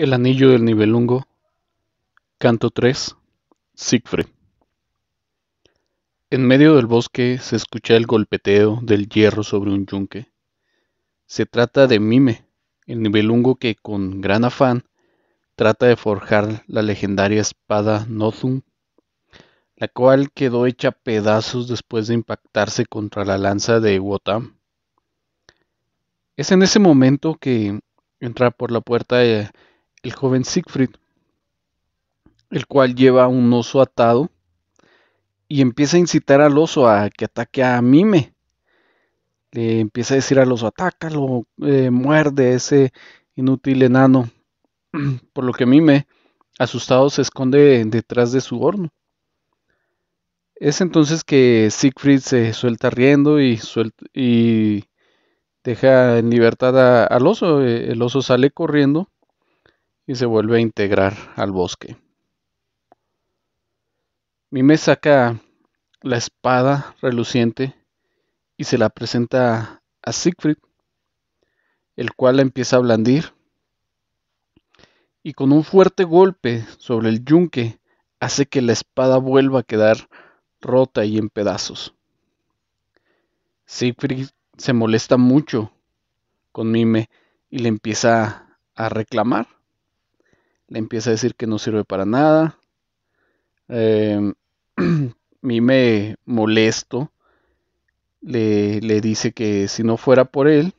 El Anillo del Nibelungo, Canto 3, Siegfried. En medio del bosque se escucha el golpeteo del hierro sobre un yunque. Se trata de Mime, el Nibelungo que con gran afán trata de forjar la legendaria espada Nothung, la cual quedó hecha pedazos después de impactarse contra la lanza de Wotam. Es en ese momento que entra por la puerta de eh, el joven Siegfried, el cual lleva un oso atado y empieza a incitar al oso a que ataque a Mime. Le empieza a decir al oso, atácalo, eh, muerde ese inútil enano. Por lo que Mime, asustado, se esconde detrás de su horno. Es entonces que Siegfried se suelta riendo y, suelta, y deja en libertad al oso. El oso sale corriendo y se vuelve a integrar al bosque. Mime saca la espada reluciente y se la presenta a Siegfried, el cual la empieza a blandir y con un fuerte golpe sobre el yunque hace que la espada vuelva a quedar rota y en pedazos. Siegfried se molesta mucho con Mime y le empieza a reclamar le empieza a decir que no sirve para nada. Eh, em, mí me molesto. Le, le, dice que si no fuera por él,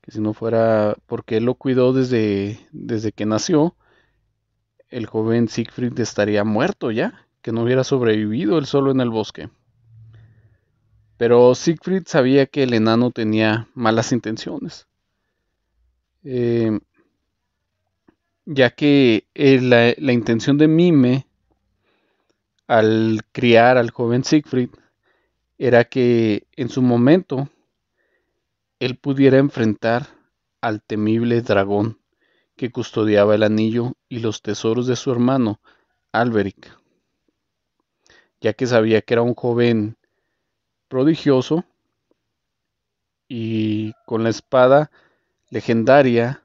que si no fuera porque él lo cuidó desde, desde que nació, el joven Siegfried estaría muerto ya, que no hubiera sobrevivido él solo en el bosque. Pero Siegfried sabía que el enano tenía malas intenciones. Eh, ya que eh, la, intención de Mime al criar al joven Siegfried era que en su momento él pudiera enfrentar al temible dragón que custodiaba el anillo y los tesoros de su hermano, Alberic, ya que sabía que era un joven prodigioso y con la espada legendaria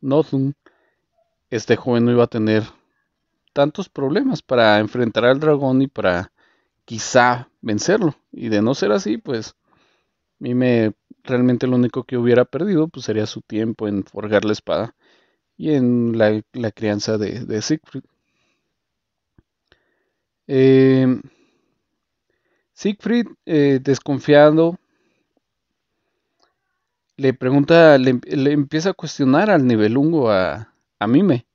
Nothung este joven no iba a tener tantos problemas para enfrentar al dragón y para quizá vencerlo. Y de no ser así, pues a mí me realmente lo único que hubiera perdido pues sería su tiempo en forjar la espada y en la, crianza de, Siegfried. Em, Siegfried, eh, desconfiado, le pregunta, le, le, empieza a cuestionar al nivelungo a, a Mime.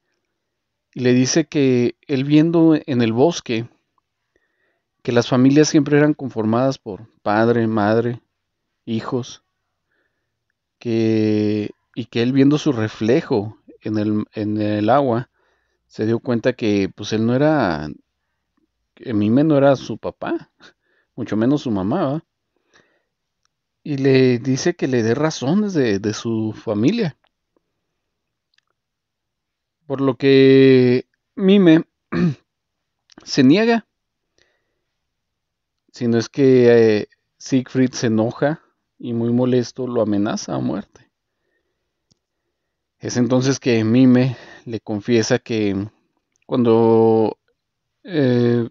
Y le dice que él viendo en el bosque que las familias siempre eran conformadas por padre, madre, hijos, que, y que él viendo su reflejo en el, agua, se dio cuenta que pues él no era, Mime no era su papá, mucho menos su mamá. Y le dice que le dé razones de su familia. Por lo que Mime se niega. Si es que eh, Siegfried se enoja y muy molesto lo amenaza a muerte. Es entonces que Mime le confiesa que cuando eh,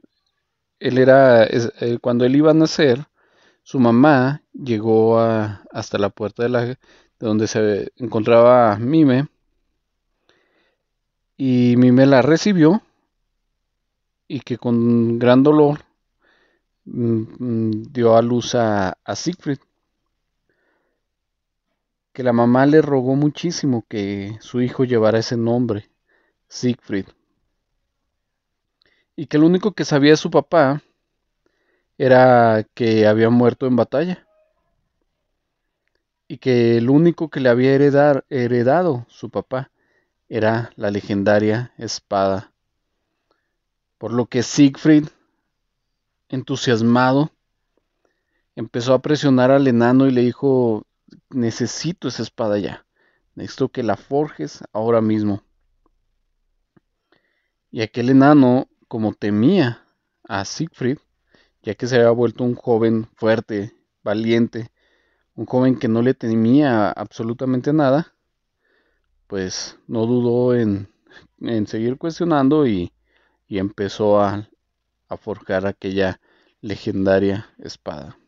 él era, eh, cuando él iba a nacer, su mamá llegó a, hasta la puerta de, la, de donde se encontraba Mime y Mimela la recibió y que con gran dolor mm, mm, dio a luz a, Siegfried que la mamá le rogó muchísimo que su hijo llevara ese nombre, Siegfried, y que lo único que sabía su papá era que había muerto en batalla, y que el único que le había heredar, heredado su papá era la legendaria espada. Por lo que Siegfried, entusiasmado, empezó a presionar al enano y le dijo, necesito esa espada ya, necesito que la forjes ahora mismo. Y aquel enano, como temía a Siegfried, ya que se había vuelto un joven fuerte, valiente, un joven que no le temía absolutamente nada, pues no dudó en, seguir cuestionando y, empezó a, forjar aquella legendaria espada.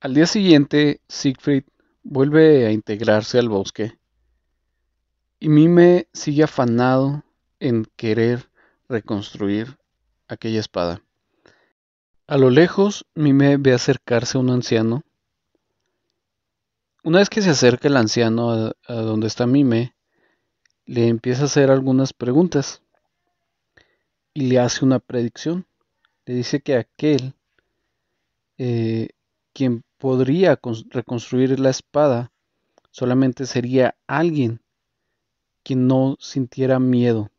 Al día siguiente, Siegfried vuelve a integrarse al bosque y Mime sigue afanado en querer reconstruir aquella espada. A lo lejos, Mime ve acercarse a un anciano. Una vez que se acerca el anciano a, a donde está Mime, le empieza a hacer algunas preguntas y le hace una predicción. Le dice que aquel eh, quien podría reconstruir la espada solamente sería alguien ...quien no sintiera miedo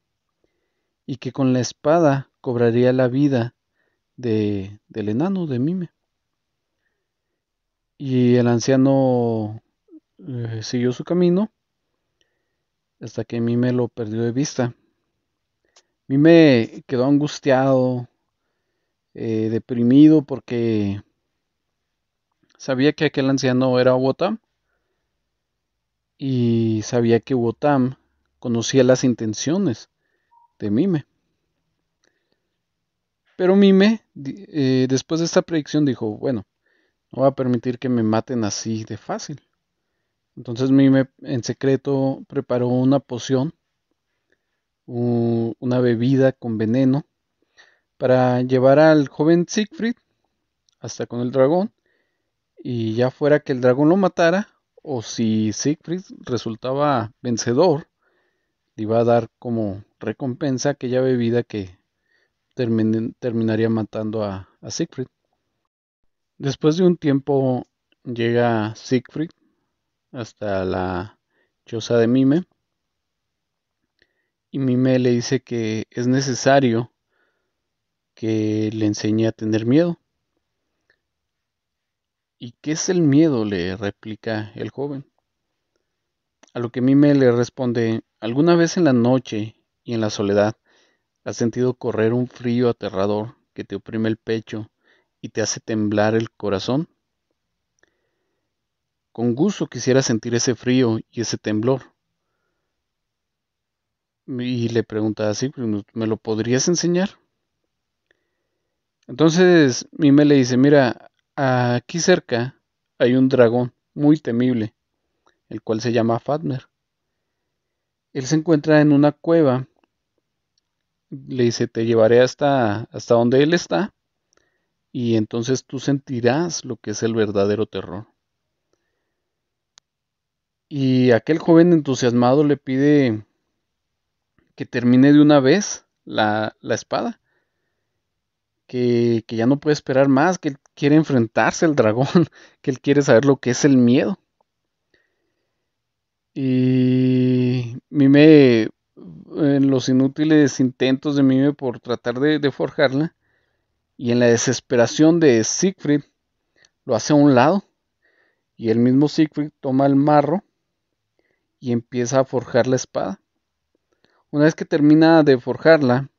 y que con la espada cobraría la vida de, del enano, de Mime. Y el anciano eh, siguió su camino hasta que Mime lo perdió de vista. Mime quedó angustiado, eh, deprimido, porque sabía que aquel anciano era Wotam y sabía que Wotam conocía las intenciones de Mime. Pero Mime, eh, después de esta predicción, dijo, bueno, no va a permitir que me maten así de fácil. Entonces Mime en secreto preparó una poción, una bebida con veneno, para llevar al joven Siegfried hasta con el dragón, y ya fuera que el dragón lo matara, o si Siegfried resultaba vencedor, le iba a dar como recompensa aquella bebida que terminaría matando a, a Siegfried. Después de un tiempo llega Siegfried hasta la choza de Mime. Y Mime le dice que es necesario que le enseñe a tener miedo. ¿Y qué es el miedo? le replica el joven. A lo que Mime le responde, alguna vez en la noche y en la soledad has sentido correr un frío aterrador que te oprime el pecho y te hace temblar el corazón. Con gusto quisiera sentir ese frío y ese temblor. Y le pregunta así, pues, ¿me lo podrías enseñar? Entonces Mime le dice, mira, aquí cerca hay un dragón muy temible, el cual se llama Fatmer. Él se encuentra en una cueva. Le dice, te llevaré hasta, hasta donde él está y entonces tú sentirás lo que es el verdadero terror. Y aquel joven entusiasmado le pide que termine de una vez la, espada. Que, ya no puede esperar más, que él quiere enfrentarse al dragón, que él quiere saber lo que es el miedo. Y Mime, en los inútiles intentos de Mime por tratar de, de forjarla, y en la desesperación de Siegfried, lo hace a un lado, y el mismo Siegfried toma el marro y empieza a forjar la espada. Una vez que termina de forjarla,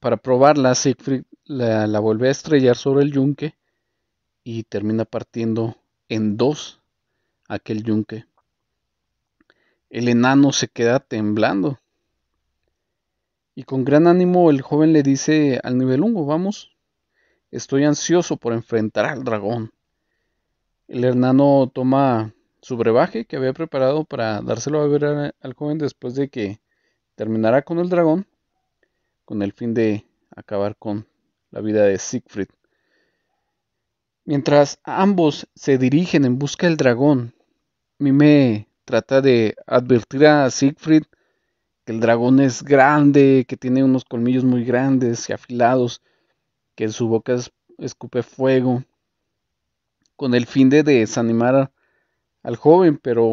para probarla, Siegfried la, vuelve a estrellar sobre el yunque y termina partiendo en dos aquel yunque. El enano se queda temblando. Y con gran ánimo el joven le dice al nivelungo, vamos, estoy ansioso por enfrentar al dragón. El enano toma su brebaje que había preparado para dárselo a ver al joven después de que terminara con el dragón, con el fin de acabar con la vida de Siegfried. Mientras ambos se dirigen en busca del dragón, Mime trata de advertir a Siegfried que el dragón es grande, que tiene unos colmillos muy grandes y afilados, que en su boca escupe fuego, con el fin de desanimar al joven, pero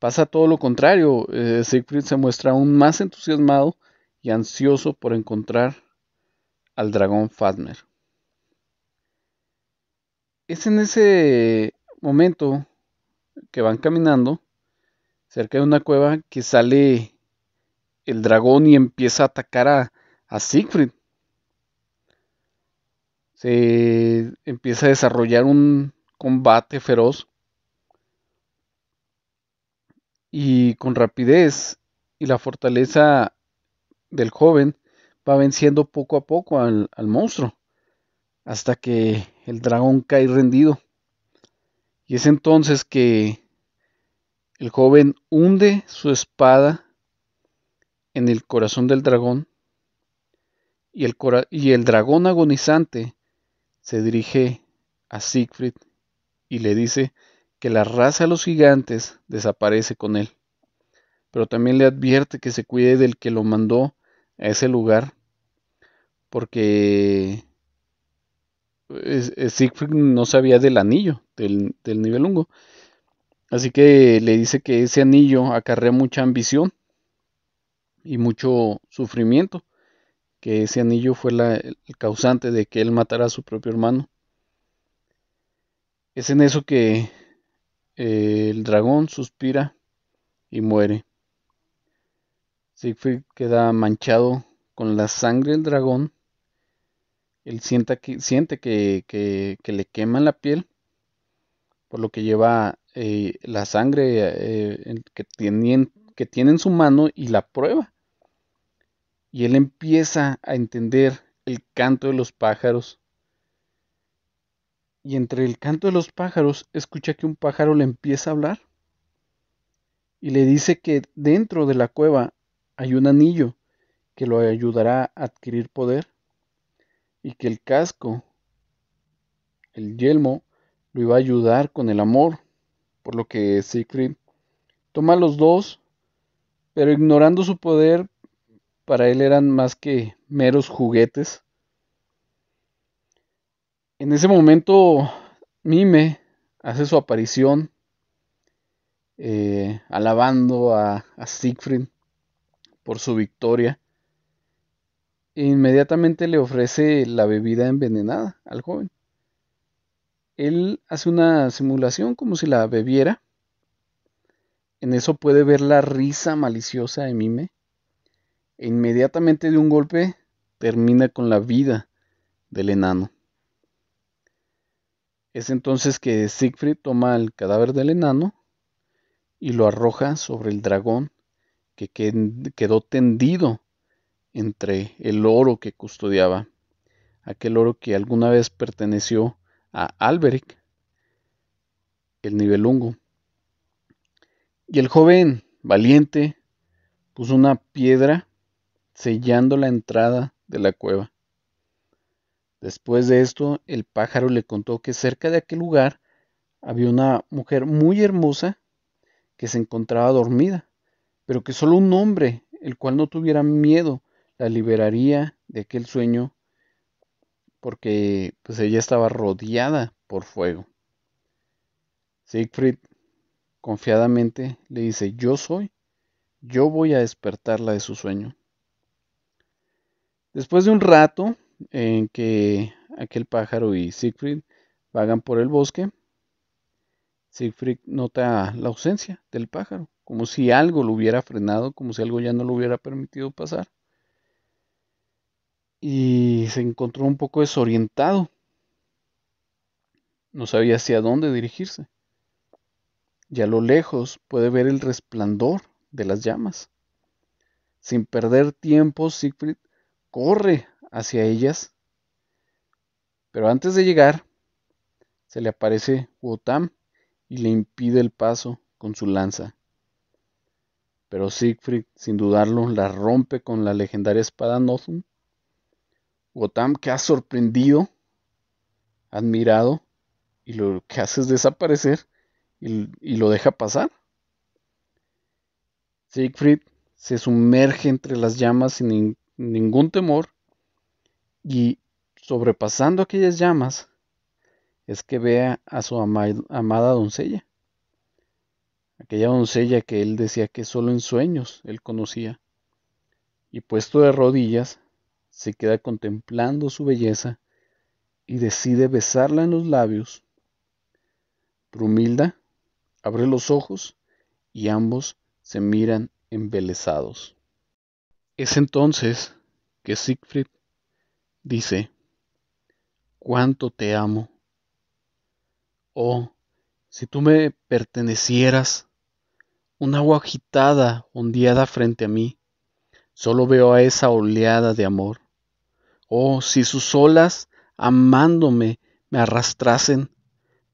pasa todo lo contrario. Eh, Siegfried se muestra aún más entusiasmado y ansioso por encontrar al dragón Fadmer. Es en ese momento que van caminando cerca de una cueva que sale el dragón y empieza a atacar a, a Siegfried. Se empieza a desarrollar un combate feroz y con rapidez y la fortaleza del joven va venciendo poco a poco al, monstruo hasta que el dragón cae rendido. Y es entonces que el joven hunde su espada en el corazón del dragón y el, y el, dragón agonizante se dirige a Siegfried y le dice, que la raza de los gigantes desaparece con él. Pero también le advierte que se cuide del que lo mandó a ese lugar, porque pues, eh, Siegfried no sabía del anillo, del, nivel hongo. Así que le dice que ese anillo acarrea mucha ambición y mucho sufrimiento, que ese anillo fue el causante de que él matara a su propio hermano. Es en eso que el dragón suspira y muere. Siegfried queda manchado con la sangre del dragón. Él siente que, que, le quema la piel, por lo que lleva eh, la sangre eh, que tiene en su mano y la prueba. Y él empieza a entender el canto de los pájaros y entre el canto de los pájaros escucha que un pájaro le empieza a hablar y le dice que dentro de la cueva hay un anillo que lo ayudará a adquirir poder y que el casco, el yelmo, lo iba a ayudar con el amor, por lo que Siegfried toma los dos, pero ignorando su poder, para él eran más que meros juguetes en ese momento, Mime hace su aparición eh, alabando a, a Siegfried por su victoria. E inmediatamente le ofrece la bebida envenenada al joven. Él hace una simulación como si la bebiera. En eso puede ver la risa maliciosa de Mime. E inmediatamente de un golpe termina con la vida del enano. Es entonces que Siegfried toma el cadáver del enano y lo arroja sobre el dragón que quedó tendido entre el oro que custodiaba, aquel oro que alguna vez perteneció a Alberic, el nivelungo. Y el joven valiente puso una piedra sellando la entrada de la cueva. Después de esto, el pájaro le contó que cerca de aquel lugar había una mujer muy hermosa que se encontraba dormida, pero que solo un hombre, el cual no tuviera miedo, la liberaría de aquel sueño porque pues ella estaba rodeada por fuego. Siegfried confiadamente le dice, yo soy, yo voy a despertarla de su sueño. Después de un rato, en que aquel pájaro y Siegfried vagan por el bosque, Siegfried nota la ausencia del pájaro, como si algo lo hubiera frenado, como si algo ya no lo hubiera permitido pasar. Y se encontró un poco desorientado. No sabía hacia dónde dirigirse. Y a lo lejos puede ver el resplandor de las llamas. Sin perder tiempo, Siegfried corre hacia ellas. Pero antes de llegar, se le aparece Wotam y le impide el paso con su lanza. Pero Siegfried, sin dudarlo, la rompe con la legendaria espada Nothum. Wotam que ha sorprendido, admirado, y lo que hace es desaparecer y, lo deja pasar. Siegfried se sumerge entre las llamas sin ningún temor y sobrepasando aquellas llamas, es que vea a su amada doncella. Aquella doncella que él decía que solo en sueños él conocía. Y puesto de rodillas, se queda contemplando su belleza y decide besarla en los labios. Brumilda abre los ojos y ambos se miran embelesados. Es entonces que Siegfried dice, cuánto te amo. Oh, si tú me pertenecieras, un agua agitada, ondeada frente a mí, solo veo a esa oleada de amor. Oh, si sus olas, amándome, me arrastrasen,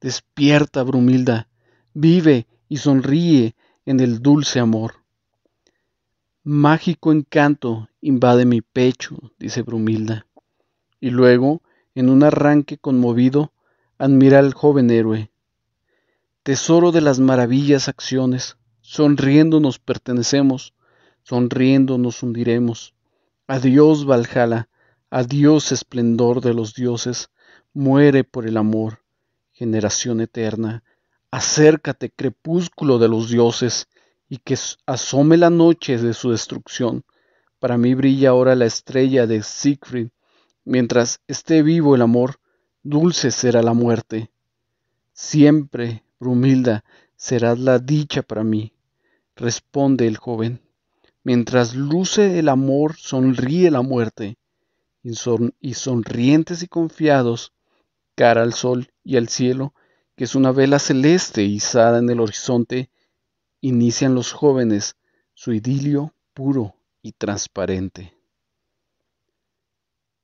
despierta, Brumilda, vive y sonríe en el dulce amor. Mágico encanto invade mi pecho, dice Brumilda y luego, en un arranque conmovido, admira al joven héroe. Tesoro de las maravillas acciones, sonriendo nos pertenecemos, sonriendo nos hundiremos. Adiós Valhalla, adiós esplendor de los dioses, muere por el amor, generación eterna. Acércate, crepúsculo de los dioses, y que asome la noche de su destrucción. Para mí brilla ahora la estrella de Siegfried, Mientras esté vivo el amor, dulce será la muerte. Siempre, Brumilda, serás la dicha para mí, responde el joven. Mientras luce el amor, sonríe la muerte, y sonrientes y confiados, cara al sol y al cielo, que es una vela celeste izada en el horizonte, inician los jóvenes su idilio puro y transparente.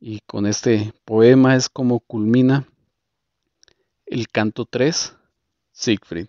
Y con este poema es como culmina el canto 3, Siegfried.